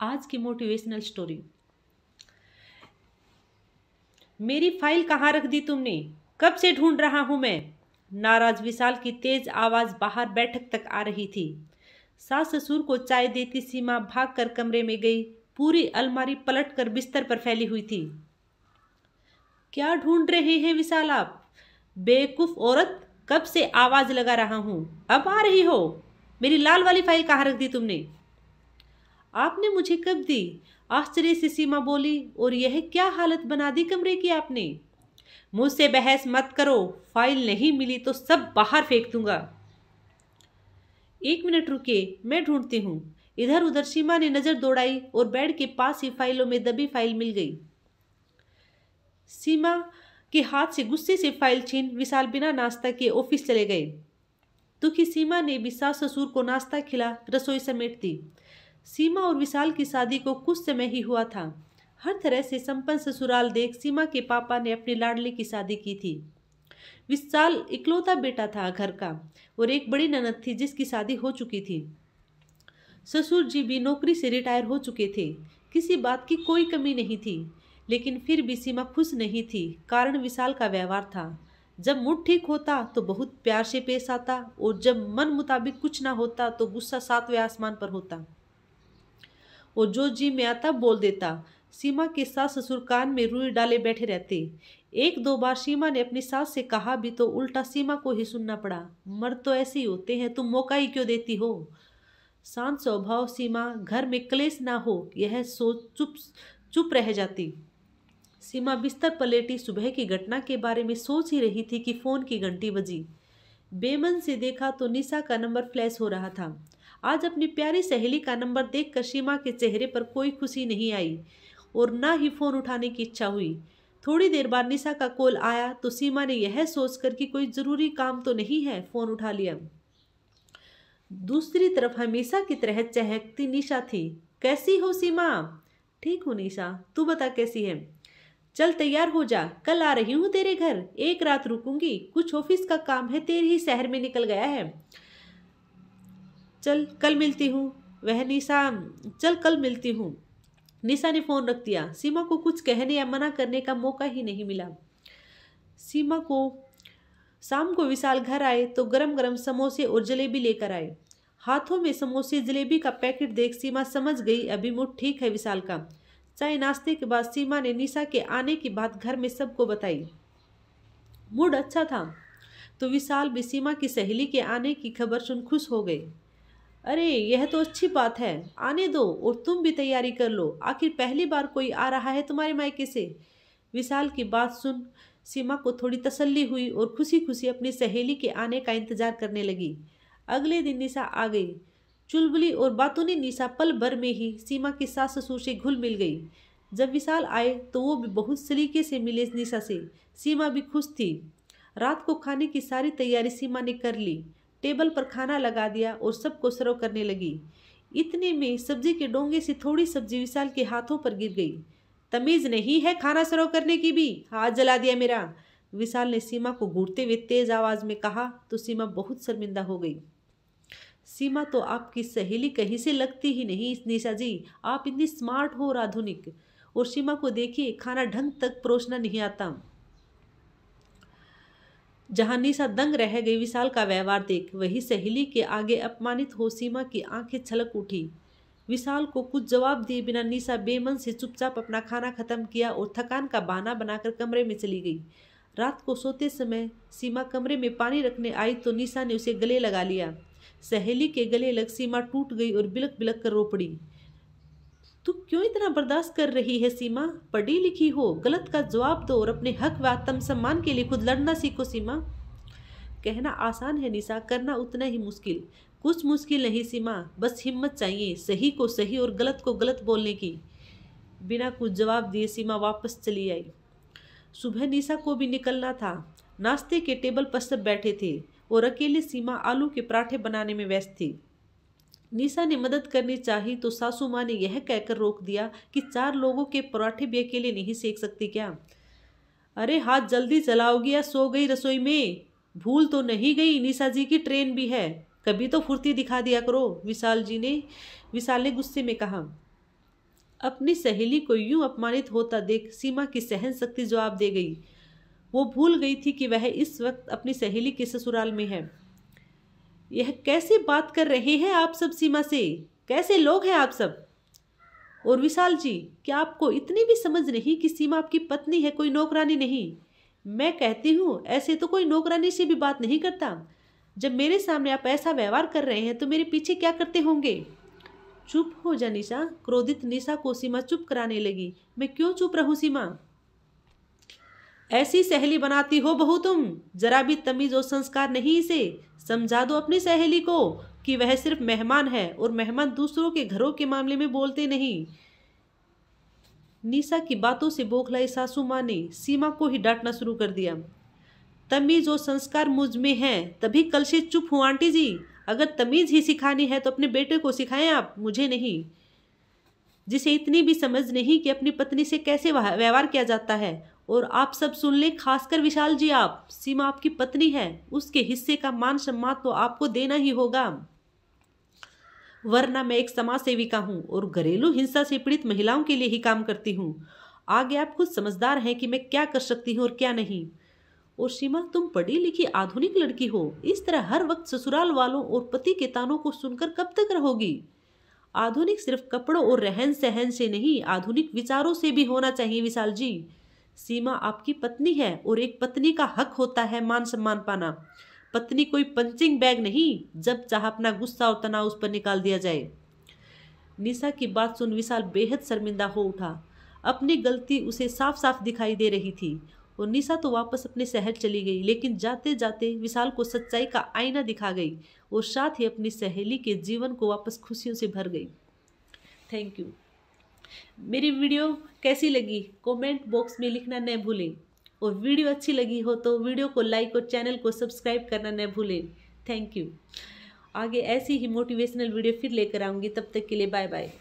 आज की motivational story मेरी फाइल कहाँ रख दी तुमने कब से ढूंढ रहा हूँ मैं नाराज विशाल की तेज आवाज़ बाहर बैठक तक आ रही थी सास ससुर को चाय देती सीमा भाग कर कमरे में गई पूरी अलमारी पलट कर बिस्तर पर फैली हुई थी क्या ढूंढ रहे हैं विशाल आप बेवकूफ औरत कब से आवाज़ लगा रहा हूँ अब आ रही हो मेरी लाल वाली फाइल कहाँ रख दी तुमने आपने मुझे कब दी आश्चर्य से सीमा बोली और यह क्या हालत बना दी कमरे की आपने मुझसे बहस मत करो फाइल नहीं मिली तो सब बाहर फेंक दूंगा एक मिनट रुके मैं ढूंढती हूँ इधर उधर सीमा ने नज़र दौड़ाई और बेड के पास ही फाइलों में दबी फाइल मिल गई सीमा के हाथ से गुस्से से फाइल छीन विशाल बिना नाश्ता के ऑफिस चले गए दुखी सीमा ने भी सास ससुर को नाश्ता खिला रसोई समेट दी सीमा और विशाल की शादी को कुछ समय ही हुआ था हर तरह से संपन्न ससुराल देख सीमा के पापा ने अपनी लाडली की शादी की थी विशाल इकलौता बेटा था घर का और एक बड़ी ननद थी जिसकी शादी हो चुकी थी ससुर जी भी नौकरी से रिटायर हो चुके थे किसी बात की कोई कमी नहीं थी लेकिन फिर भी सीमा खुश नहीं थी कारण विशाल का व्यवहार था जब मूड ठीक होता तो बहुत प्यार से पेश आता और जब मन मुताबिक कुछ ना होता तो गुस्सा सातवें आसमान पर होता वो जो जी में आता बोल देता सीमा के सास ससुर कान में रुई डाले बैठे रहते एक दो बार सीमा ने अपनी सास से कहा भी तो उल्टा सीमा को ही सुनना पड़ा मर तो ऐसे ही होते हैं तुम मौका ही क्यों देती हो शांत स्वभाव सीमा घर में क्लेश ना हो यह सोच चुप चुप रह जाती सीमा बिस्तर पर लेटी सुबह की घटना के बारे में सोच ही रही थी कि फ़ोन की घंटी बजी बेमन से देखा तो निशा का नंबर फ्लैश हो रहा था आज अपनी प्यारी सहेली का नंबर देखकर सीमा के चेहरे पर कोई खुशी नहीं आई और ना ही फ़ोन उठाने की इच्छा हुई थोड़ी देर बाद निशा का कॉल आया तो सीमा ने यह सोचकर कि कोई ज़रूरी काम तो नहीं है फ़ोन उठा लिया दूसरी तरफ हमेशा की तरह चहकती निशा थी कैसी हो सीमा ठीक हूँ निशा तू बता कैसी है चल तैयार हो जा कल आ रही हूँ तेरे घर एक रात रुकूंगी कुछ ऑफिस का काम है तेरे ही शहर में निकल गया है चल कल मिलती हूँ वह निशा चल कल मिलती हूँ निशा ने फ़ोन रख दिया सीमा को कुछ कहने या मना करने का मौका ही नहीं मिला सीमा को शाम को विशाल घर आए तो गरम गरम समोसे और जलेबी लेकर आए हाथों में समोसे जलेबी का पैकेट देख सीमा समझ गई अभी मूड ठीक है विशाल का चाय नाश्ते के बाद सीमा ने निशा के आने की बात घर में सबको बताई मूड अच्छा था तो विशाल भी सीमा की सहेली के आने की खबर सुन खुश हो गए अरे यह तो अच्छी बात है आने दो और तुम भी तैयारी कर लो आखिर पहली बार कोई आ रहा है तुम्हारे मायके से विशाल की बात सुन सीमा को थोड़ी तसल्ली हुई और खुशी खुशी अपनी सहेली के आने का इंतजार करने लगी अगले दिन निशा आ गई चुलबुली और बातों ने निशा पल भर में ही सीमा की सास ससुर से घुल मिल गई जब विशाल आए तो वो भी बहुत सलीके से मिले निशा से सीमा भी खुश थी रात को खाने की सारी तैयारी सीमा ने कर ली टेबल पर खाना लगा दिया और सबको सर्व करने लगी इतने में सब्जी के डोंगे से थोड़ी सब्जी विशाल के हाथों पर गिर गई तमीज नहीं है खाना सर्व करने की भी हाथ जला दिया मेरा विशाल ने सीमा को घूरते हुए तेज आवाज में कहा तो सीमा बहुत शर्मिंदा हो गई सीमा तो आपकी सहेली कहीं से लगती ही नहीं निशा जी आप इतनी स्मार्ट हो और आधुनिक और सीमा को देखिए खाना ढंग तक परोसना नहीं आता जहां निशा दंग रह गई विशाल का व्यवहार देख वही सहेली के आगे अपमानित हो सीमा की आंखें छलक उठी विशाल को कुछ जवाब दिए बिना निशा बेमन से चुपचाप अपना खाना खत्म किया और थकान का बहाना बनाकर कमरे में चली गई रात को सोते समय सीमा कमरे में पानी रखने आई तो निशा ने उसे गले लगा लिया सहेली के गले लग सीमा टूट गई और बिलक बिलक कर रो पड़ी तू क्यों इतना बर्दाश्त कर रही है सीमा पढ़ी लिखी हो गलत का जवाब दो और अपने हक व आत्म सम्मान के लिए खुद लड़ना सीखो सीमा कहना आसान है निशा करना उतना ही मुश्किल कुछ मुश्किल नहीं सीमा बस हिम्मत चाहिए सही को सही और गलत को गलत बोलने की बिना कुछ जवाब दिए सीमा वापस चली आई सुबह निशा को भी निकलना था नाश्ते के टेबल पर सब बैठे थे और अकेले सीमा आलू के पराठे बनाने में व्यस्त थी निशा ने मदद करनी चाही तो सासू माँ ने यह कहकर रोक दिया कि चार लोगों के पराठे भी अकेले नहीं सेक सकती क्या अरे हाथ जल्दी चलाओगी या सो गई रसोई में भूल तो नहीं गई निशा जी की ट्रेन भी है कभी तो फुर्ती दिखा दिया करो विशाल जी ने विशाल ने गुस्से में कहा अपनी सहेली को यूं अपमानित होता देख सीमा की सहन शक्ति जवाब दे गई वो भूल गई थी कि वह इस वक्त अपनी सहेली के ससुराल में है यह कैसे बात कर रहे हैं आप सब सीमा से कैसे लोग हैं आप सब और विशाल जी क्या आपको इतनी भी समझ नहीं कि सीमा आपकी पत्नी है कोई नौकरानी नहीं मैं कहती हूँ ऐसे तो कोई नौकरानी से भी बात नहीं करता जब मेरे सामने आप ऐसा व्यवहार कर रहे हैं तो मेरे पीछे क्या करते होंगे चुप हो जा निशा क्रोधित निशा को सीमा चुप कराने लगी मैं क्यों चुप रहूँ सीमा ऐसी सहेली बनाती हो बहू तुम जरा भी तमीज़ और संस्कार नहीं इसे समझा दो अपनी सहेली को कि वह सिर्फ मेहमान है और मेहमान दूसरों के घरों के मामले में बोलते नहीं निशा की बातों से बोखलाई सासू माँ ने सीमा को ही डांटना शुरू कर दिया तमीज़ और संस्कार मुझ में है तभी कल से चुप हूँ आंटी जी अगर तमीज़ ही सिखानी है तो अपने बेटे को सिखाएं आप मुझे नहीं जिसे इतनी भी समझ नहीं कि अपनी पत्नी से कैसे व्यवहार किया जाता है और आप सब सुन लें खासकर विशाल जी आप सीमा आपकी पत्नी है उसके हिस्से का मान सम्मान तो आपको देना ही होगा वरना मैं एक समाज सेविका हूँ और घरेलू हिंसा से पीड़ित महिलाओं के लिए ही काम करती हूँ आगे आप खुद समझदार हैं कि मैं क्या कर सकती हूँ और क्या नहीं और सीमा तुम पढ़ी लिखी आधुनिक लड़की हो इस तरह हर वक्त ससुराल वालों और पति के तानों को सुनकर कब तक रहोगी आधुनिक सिर्फ कपड़ों और रहन सहन से नहीं आधुनिक विचारों से भी होना चाहिए विशाल जी सीमा आपकी पत्नी है और एक पत्नी का हक होता है मान सम्मान पाना पत्नी कोई पंचिंग बैग नहीं जब चाह अपना गुस्सा और तनाव उस पर निकाल दिया जाए निशा की बात सुन विशाल बेहद शर्मिंदा हो उठा अपनी गलती उसे साफ साफ दिखाई दे रही थी और निशा तो वापस अपने शहर चली गई लेकिन जाते जाते विशाल को सच्चाई का आईना दिखा गई और साथ ही अपनी सहेली के जीवन को वापस खुशियों से भर गई थैंक यू मेरी वीडियो कैसी लगी कमेंट बॉक्स में लिखना न भूलें और वीडियो अच्छी लगी हो तो वीडियो को लाइक और चैनल को सब्सक्राइब करना न भूलें थैंक यू आगे ऐसी ही मोटिवेशनल वीडियो फिर लेकर आऊँगी तब तक के लिए बाय बाय